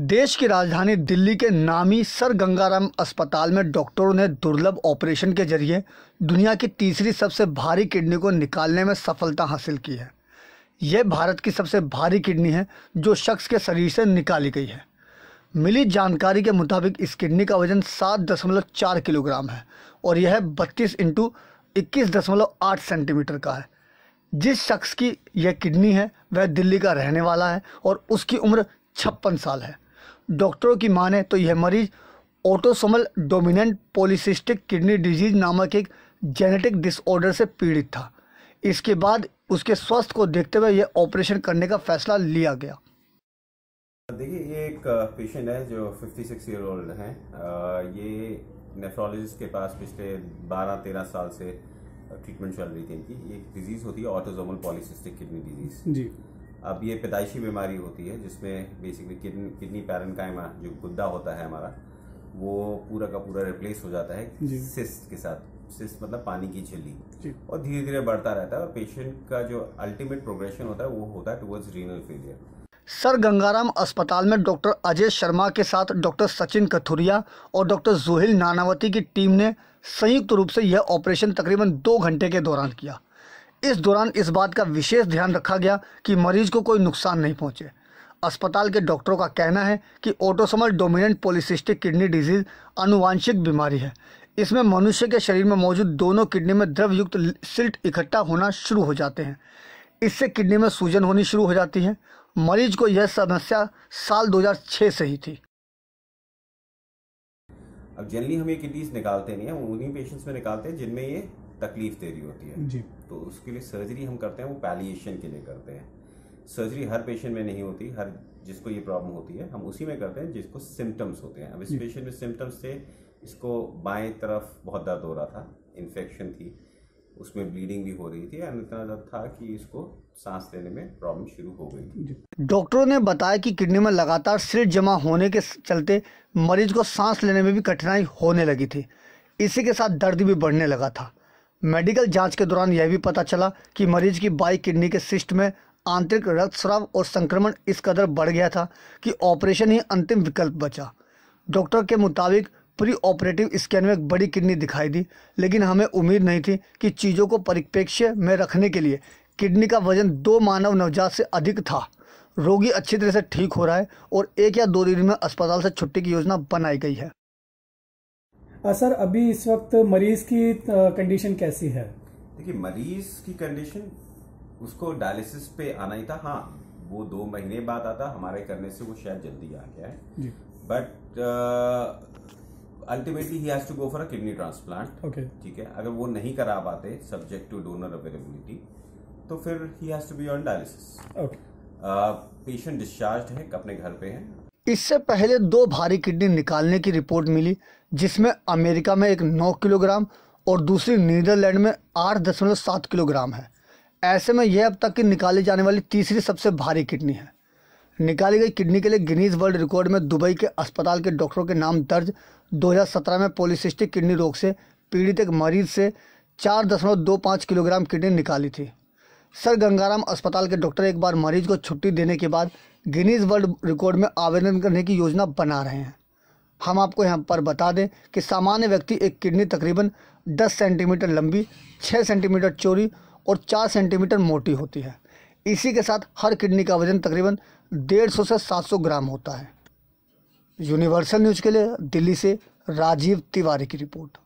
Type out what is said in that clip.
देश की राजधानी दिल्ली के नामी सर गंगाराम अस्पताल में डॉक्टरों ने दुर्लभ ऑपरेशन के जरिए दुनिया की तीसरी सबसे भारी किडनी को निकालने में सफलता हासिल की है यह भारत की सबसे भारी किडनी है जो शख्स के शरीर से निकाली गई है मिली जानकारी के मुताबिक इस किडनी का वजन सात दशमलव चार किलोग्राम है और यह बत्तीस इंटू इक्कीस दशमलव आठ सेंटीमीटर का है जिस शख्स की यह किडनी है वह दिल्ली का रहने वाला है और उसकी उम्र छप्पन साल है डॉक्टरों की माने तो यह मरीज autosomal dominant polycystic kidney disease नामक एक जेनेटिक डिसऑर्डर से पीड़ित था इसके बाद उसके स्वास्थ्य को देखते हुए यह ऑपरेशन करने का फैसला लिया गया देखिए ये एक पेशेंट है जो 56 सिक्स ईयर ओल्ड है ये नेफ्रोलॉजिस्ट के पास पिछले 12-13 साल से ट्रीटमेंट चल रही थी इनकी एक डिजीज़ होती है ऑटोजोमल पॉलिसिस्टिक किडनी डिजीज जी अब ये पैदाइशी बीमारी होती है जिसमें बेसिकली किडनी किडनी पैरेंकाइमा जो गुद्दा होता है हमारा वो पूरा का पूरा रिप्लेस हो जाता है सिस्ट के साथ सिस्ट मतलब पानी की छिली और धीरे धीरे बढ़ता रहता है और पेशेंट का जो अल्टीमेट प्रोग्रेशन होता है वो होता है towards renal failure sir Gangaram अस्पताल में डॉक्टर अजय शर्मा के साथ डॉक्टर सचिन कथुरिया और डॉक्टर जोहिल नानावती की टीम ने संयुक्त रूप से यह ऑपरेशन तकरीबन दो घंटे के दौरान किया इस दौरान इस बात का विशेष ध्यान रखा गया कि मरीज को कोई नुकसान नहीं पहुंचे अस्पताल के डॉक्टरों का कहना है कि autosomal dominant polycystic kidney disease अनुवांशिक बीमारी है इसमें मनुष्य के शरीर में मौजूद दोनों किडनी में द्रव युक्त सिल्ट इकट्ठा होना शुरू हो जाते हैं इससे किडनी में सूजन होनी शुरू हो जाती है मरीज को यह समस्या साल 2006 से ही थी अब जनरली हम ये किडनीज निकालते नहीं हैं उन्हीं पेशेंट्स में निकालते हैं जिनमें ये तकलीफ दे रही होती है जी तो उसके लिए सर्जरी हम करते हैं वो पैलिएशन के लिए करते हैं सर्जरी हर पेशेंट में नहीं होती हर जिसको ये प्रॉब्लम होती है हम उसी में करते हैं जिसको सिम्टम्स होते हैं अब इस पेशेंट में सिम्टम्स थे इसको बाएं तरफ बहुत दर्द हो रहा था इन्फेक्शन थी उसमें ब्लीडिंग भी हो रही थी एंड इतना दर्द था कि इसको सांस लेने में प्रॉब्लम शुरू हो गई थी डॉक्टरों ने बताया कि किडनी में लगातार सिर जमा होने के चलते मरीज को सांस लेने में भी कठिनाई होने लगी थी इसी के साथ दर्द भी बढ़ने लगा था मेडिकल जांच के दौरान यह भी पता चला कि मरीज की बाई किडनी के सिस्ट में आंतरिक रक्तस्राव और संक्रमण इस कदर बढ़ गया था कि ऑपरेशन ही अंतिम विकल्प बचा डॉक्टर के मुताबिक प्री ऑपरेटिव स्कैन में एक बड़ी किडनी दिखाई दी लेकिन हमें उम्मीद नहीं थी कि चीज़ों को परिप्रेक्ष्य में रखने के लिए किडनी का वजन दो मानव नवजात से अधिक था रोगी अच्छी तरह से ठीक हो रहा है और एक या दो दिन में अस्पताल से छुट्टी की योजना बनाई गई है सर अभी इस वक्त मरीज की कंडीशन कैसी है देखिए मरीज की कंडीशन उसको डायलिसिस पे आना ही था हाँ वो दो महीने बाद आता हमारे करने से वो शायद जल्दी आ गया है but ultimately he has to go for a kidney transplant ठीक है अगर वो नहीं करा पाते सब्जेक्ट टू डोनर अवेलेबिलिटी तो फिर he has to be on dialysis patient discharge है अपने घर पे है इससे पहले दो भारी किडनी निकालने की रिपोर्ट मिली जिसमें अमेरिका में एक 9 किलोग्राम और दूसरी नीदरलैंड में 8.7 किलोग्राम है ऐसे में यह अब तक की निकाली जाने वाली तीसरी सबसे भारी किडनी है निकाली गई किडनी के लिए गिनीज वर्ल्ड रिकॉर्ड में दुबई के अस्पताल के डॉक्टरों के नाम दर्ज 2017 में पोलिसिस्टिक किडनी रोग से पीड़ित एक मरीज से 4.25 किलोग्राम किडनी निकाली थी सर गंगाराम अस्पताल के डॉक्टर एक बार मरीज को छुट्टी देने के बाद गिनीज वर्ल्ड रिकॉर्ड में आवेदन करने की योजना बना रहे हैं हम आपको यहाँ पर बता दें कि सामान्य व्यक्ति एक किडनी तकरीबन 10 सेंटीमीटर लंबी 6 सेंटीमीटर चौड़ी और 4 सेंटीमीटर मोटी होती है इसी के साथ हर किडनी का वजन तकरीबन 150 से 700 ग्राम होता है यूनिवर्सल न्यूज़ के लिए दिल्ली से राजीव तिवारी की रिपोर्ट